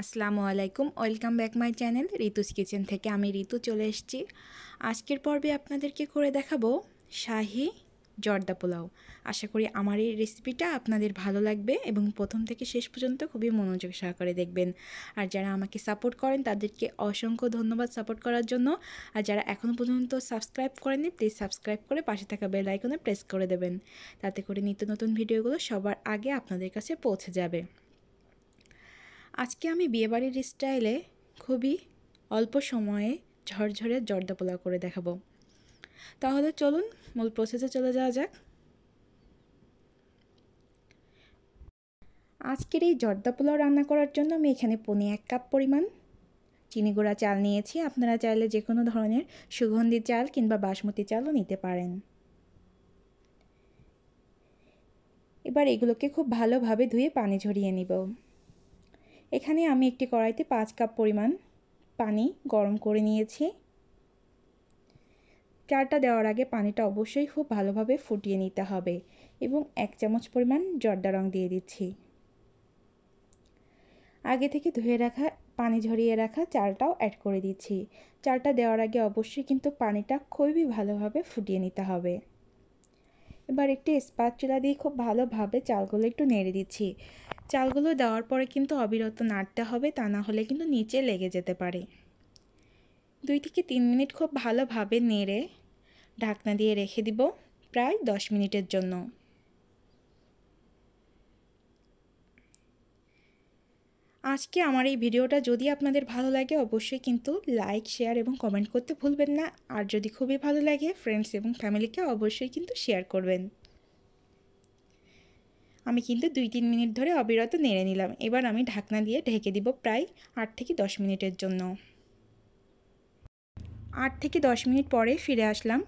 আসসালামু আলাইকুম welcome back my channel Ritu's kitchen থেকে আমি ঋতু চলে এসেছি আজকের পর্বে আপনাদেরকে করে দেখাবো শাহি জর্দা পোলাও আশা করি আমার এই রেসিপিটা আপনাদের ভালো লাগবে এবং প্রথম থেকে শেষ পর্যন্ত খুবই মনোযোগ সহকারে দেখবেন আর যারা আমাকে সাপোর্ট করেন তাদেরকে অসংখ্য ধন্যবাদ সাপোর্ট করার জন্য আর যারা এখনও পর্যন্ত সাবস্ক্রাইব করেননি প্লিজ সাবস্ক্রাইব করে পাশে থাকা বেল আইকনে প্রেস করে দেবেন তাতে করে নিত্য নতুন ভিডিওগুলো সবার আগে আপনাদের কাছে পৌঁছে যাবে আজকে আমি বিয়েবাড়ির স্টাইলে খুবই অল্প সময়ে ঝরঝরে জর্দা পোলাও করে দেখাবো তাহলে চলুন মূল প্রসেসে চলে যাওয়া যাক আজকের এই জর্দা পোলাও রান্না করার জন্য আমি এখানে পনে এক কাপ পরিমাণ চিনি গুঁড়া চাল নিয়েছি আপনারা চাইলে যে কোনো ধরনের সুগন্ধি চাল কিংবা বাসমতি চালও নিতে পারেন এবার এগুলোকে খুব ভালোভাবে ধুয়ে পানি ঝরিয়ে নিব এখানে আমি একটি কড়াইতে পাঁচ কাপ পরিমাণ পানি গরম করে নিয়েছি চালটা দেওয়ার আগে পানিটা অবশ্যই খুব ভালোভাবে ফুটিয়ে নিতে হবে এবং এক চামচ পরিমাণ জর্দা রং দিয়ে দিচ্ছি আগে থেকে ধুয়ে রাখা পানি ঝরিয়ে রাখা চালটাও অ্যাড করে দিচ্ছি চালটা দেওয়ার আগে অবশ্যই কিন্তু পানিটা খুবই ভালোভাবে ফুটিয়ে নিতে হবে এবার একটি চুলা দিয়ে খুব ভালোভাবে চালগুলো একটু নেড়ে দিচ্ছি চালগুলো দেওয়ার পরে কিন্তু অবিরত নাড়তে হবে তা না হলে কিন্তু নিচে লেগে যেতে পারে দুই থেকে তিন মিনিট খুব ভালোভাবে নেড়ে ঢাকনা দিয়ে রেখে দিব প্রায় দশ মিনিটের জন্য আজকে আমার এই ভিডিওটা যদি আপনাদের ভালো লাগে অবশ্যই কিন্তু লাইক শেয়ার এবং কমেন্ট করতে ভুলবেন না আর যদি খুবই ভালো লাগে ফ্রেন্ডস এবং ফ্যামিলিকে অবশ্যই কিন্তু শেয়ার করবেন আমি কিন্তু দুই তিন মিনিট ধরে অবিরত নেড়ে নিলাম এবার আমি ঢাকনা দিয়ে ঢেকে দিব প্রায় আট থেকে দশ মিনিটের জন্য আট থেকে দশ মিনিট পরে ফিরে আসলাম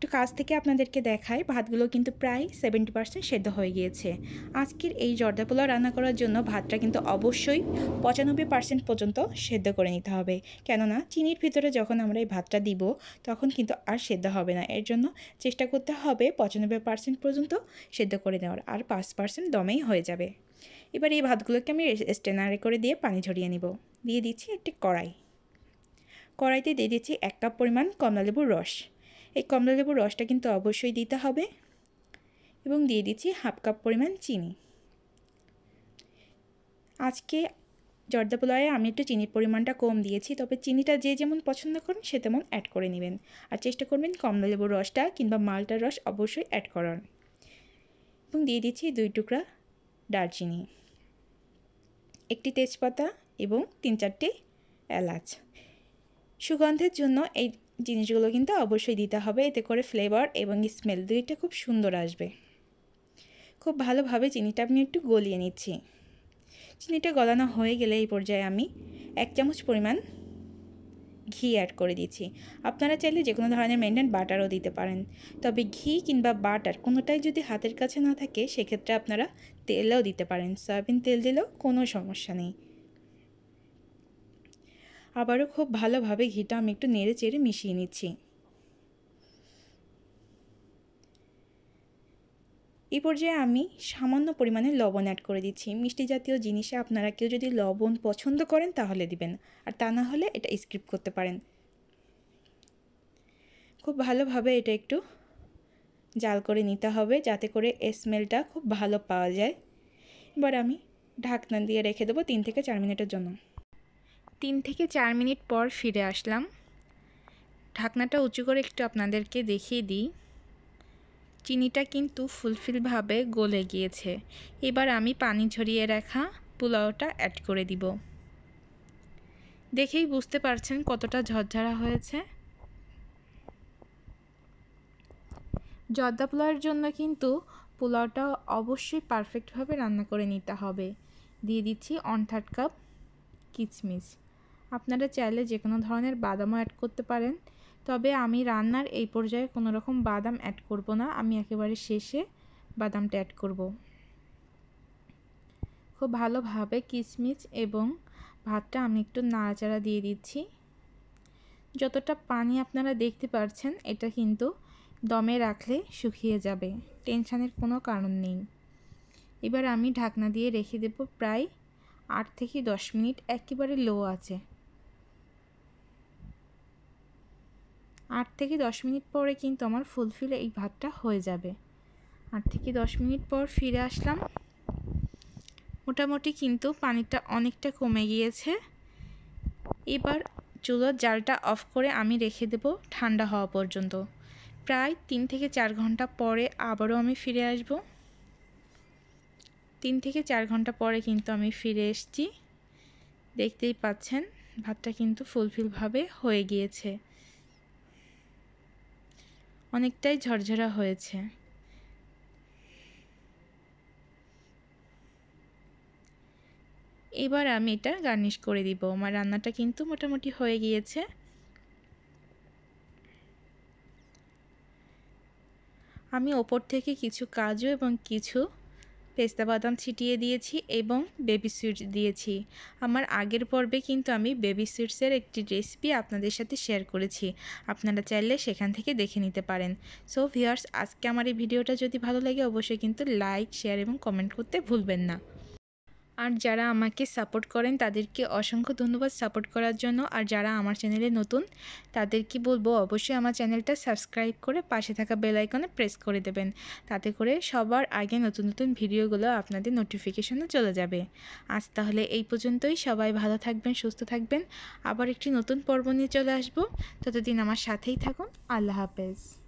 একটু কাছ থেকে আপনাদেরকে দেখাই ভাতগুলো কিন্তু প্রায় সেভেন্টি পার্সেন্ট সেদ্ধ হয়ে গিয়েছে আজকের এই জর্দা পোলাও রান্না করার জন্য ভাতটা কিন্তু অবশ্যই পঁচানব্বই পার্সেন্ট পর্যন্ত সেদ্ধ করে নিতে হবে কেননা চিনির ভিতরে যখন আমরা এই ভাতটা দিব তখন কিন্তু আর সেদ্ধ হবে না এর জন্য চেষ্টা করতে হবে পঁচানব্বই পার্সেন্ট পর্যন্ত সেদ্ধ করে নেওয়ার আর পাঁচ পার্সেন্ট দমেই হয়ে যাবে এবার এই ভাতগুলোকে আমি স্টেনারে করে দিয়ে পানি ঝরিয়ে নিব দিয়ে দিচ্ছি একটি কড়াই কড়াইতে দিয়ে দিচ্ছি এক কাপ পরিমাণ কমলালেবুর রস এই কমলালেবুর রসটা কিন্তু অবশ্যই দিতে হবে এবং দিয়ে দিচ্ছি হাফ কাপ পরিমাণ চিনি আজকে জর্দা পোলাওয়ে আমি একটু চিনির পরিমাণটা কম দিয়েছি তবে চিনিটা যে যেমন পছন্দ করেন সে তেমন অ্যাড করে নেবেন আর চেষ্টা করবেন কমলালেবুর রসটা কিংবা মালটার রস অবশ্যই অ্যাড করার এবং দিয়ে দিচ্ছি দুই টুকরা দারচিনি একটি তেজপাতা এবং তিন চারটে এলাচ সুগন্ধের জন্য এই জিনিসগুলো কিন্তু অবশ্যই দিতে হবে এতে করে ফ্লেভার এবং স্মেল দুইটা খুব সুন্দর আসবে খুব ভালোভাবে চিনিটা আমি একটু গলিয়ে নিচ্ছি চিনিটা গলানো হয়ে গেলে এই পর্যায়ে আমি এক চামচ পরিমাণ ঘি অ্যাড করে দিচ্ছি আপনারা চাইলে যে কোনো ধরনের মেনটেন বাটারও দিতে পারেন তবে ঘি কিংবা বাটার কোনোটাই যদি হাতের কাছে না থাকে সেক্ষেত্রে আপনারা তেলও দিতে পারেন সয়াবিন তেল দিলেও কোনো সমস্যা নেই আবারও খুব ভালোভাবে ঘিটা আমি একটু নেড়ে চেড়ে মিশিয়ে নিচ্ছি এই পর্যায়ে আমি সামান্য পরিমাণে লবণ অ্যাড করে দিচ্ছি মিষ্টি জাতীয় জিনিসে আপনারা কেউ যদি লবণ পছন্দ করেন তাহলে দিবেন আর তা না হলে এটা স্কিপ করতে পারেন খুব ভালোভাবে এটা একটু জাল করে নিতে হবে যাতে করে স্মেলটা খুব ভালো পাওয়া যায় এবার আমি ঢাকনা দিয়ে রেখে দেবো তিন থেকে চার মিনিটের জন্য তিন থেকে চার মিনিট পর ফিরে আসলাম ঢাকনাটা উঁচু করে একটু আপনাদেরকে দেখিয়ে দিই চিনিটা কিন্তু ফুলফিলভাবে গলে গিয়েছে এবার আমি পানি ঝরিয়ে রাখা পোলাওটা অ্যাড করে দিব দেখেই বুঝতে পারছেন কতটা ঝরঝরা হয়েছে জর্দা পোলাওয়ের জন্য কিন্তু পোলাওটা অবশ্যই পারফেক্টভাবে রান্না করে নিতে হবে দিয়ে দিচ্ছি ওয়ান থার্ড কাপ কিচমিচ আপনারা চাইলে যে কোনো ধরনের বাদামও অ্যাড করতে পারেন তবে আমি রান্নার এই পর্যায়ে কোনো রকম বাদাম অ্যাড করব না আমি একেবারে শেষে বাদামটা অ্যাড করব খুব ভালোভাবে কিশমিচ এবং ভাতটা আমি একটু নাড়াচাড়া দিয়ে দিচ্ছি যতটা পানি আপনারা দেখতে পারছেন এটা কিন্তু দমে রাখলে শুকিয়ে যাবে টেনশানের কোনো কারণ নেই এবার আমি ঢাকনা দিয়ে রেখে দেব প্রায় আট থেকে দশ মিনিট একেবারে লো আছে আট থেকে দশ মিনিট পরে কিন্তু আমার ফুলফিল এই ভাতটা হয়ে যাবে আট থেকে দশ মিনিট পর ফিরে আসলাম মোটামুটি কিন্তু পানিটা অনেকটা কমে গিয়েছে এবার চুলোর জালটা অফ করে আমি রেখে দেব ঠান্ডা হওয়া পর্যন্ত প্রায় তিন থেকে চার ঘন্টা পরে আবারও আমি ফিরে আসব তিন থেকে চার ঘন্টা পরে কিন্তু আমি ফিরে এসছি দেখতেই পাচ্ছেন ভাতটা কিন্তু ফুলফিলভাবে হয়ে গিয়েছে অনেকটাই ঝরঝরা হয়েছে এবার আমি এটা গার্নিশ করে দিব আমার রান্নাটা কিন্তু মোটামুটি হয়ে গিয়েছে আমি ওপর থেকে কিছু কাজু এবং কিছু পেস্তা বাদাম ছিটিয়ে দিয়েছি এবং বেবি সুইটস দিয়েছি আমার আগের পর্বে কিন্তু আমি বেবি সুইটসের একটি রেসিপি আপনাদের সাথে শেয়ার করেছি আপনারা চাইলে সেখান থেকে দেখে নিতে পারেন সো ভিওয়ার্স আজকে আমার এই ভিডিওটা যদি ভালো লাগে অবশ্যই কিন্তু লাইক শেয়ার এবং কমেন্ট করতে ভুলবেন না আর যারা আমাকে সাপোর্ট করেন তাদেরকে অসংখ্য ধন্যবাদ সাপোর্ট করার জন্য আর যারা আমার চ্যানেলে নতুন তাদেরকে বলবো অবশ্যই আমার চ্যানেলটা সাবস্ক্রাইব করে পাশে থাকা বেল আইকনে প্রেস করে দেবেন তাতে করে সবার আগে নতুন নতুন ভিডিওগুলো আপনাদের নোটিফিকেশনে চলে যাবে আজ তাহলে এই পর্যন্তই সবাই ভালো থাকবেন সুস্থ থাকবেন আবার একটি নতুন পর্ব নিয়ে চলে আসবো ততদিন আমার সাথেই থাকুন আল্লাহ হাফেজ